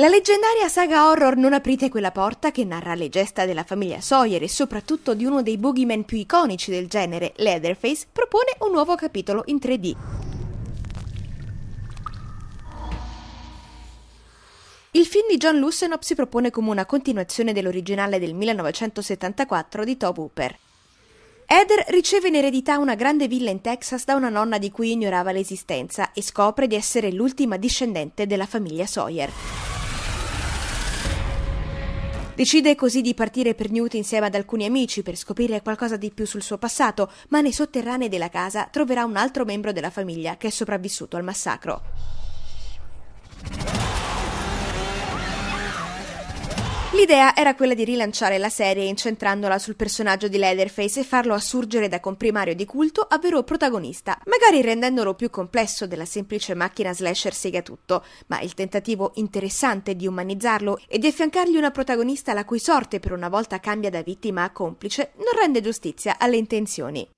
La leggendaria saga horror Non aprite quella porta, che narra le gesta della famiglia Sawyer e soprattutto di uno dei boogeyman più iconici del genere, Leatherface, propone un nuovo capitolo in 3D. Il film di John Lucenop si propone come una continuazione dell'originale del 1974 di Tob Hooper. Heather riceve in eredità una grande villa in Texas da una nonna di cui ignorava l'esistenza e scopre di essere l'ultima discendente della famiglia Sawyer. Decide così di partire per Newt insieme ad alcuni amici per scoprire qualcosa di più sul suo passato, ma nei sotterranei della casa troverà un altro membro della famiglia che è sopravvissuto al massacro. L'idea era quella di rilanciare la serie incentrandola sul personaggio di Leatherface e farlo assurgere da comprimario di culto a vero protagonista, magari rendendolo più complesso della semplice macchina slasher sega tutto, ma il tentativo interessante di umanizzarlo e di affiancargli una protagonista la cui sorte per una volta cambia da vittima a complice non rende giustizia alle intenzioni.